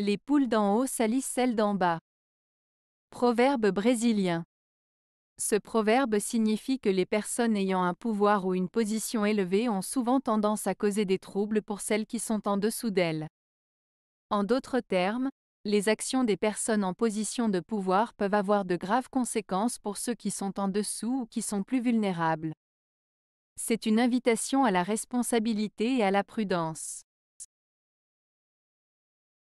Les poules d'en haut salissent celles d'en bas. Proverbe brésilien. Ce proverbe signifie que les personnes ayant un pouvoir ou une position élevée ont souvent tendance à causer des troubles pour celles qui sont en dessous d'elles. En d'autres termes, les actions des personnes en position de pouvoir peuvent avoir de graves conséquences pour ceux qui sont en dessous ou qui sont plus vulnérables. C'est une invitation à la responsabilité et à la prudence.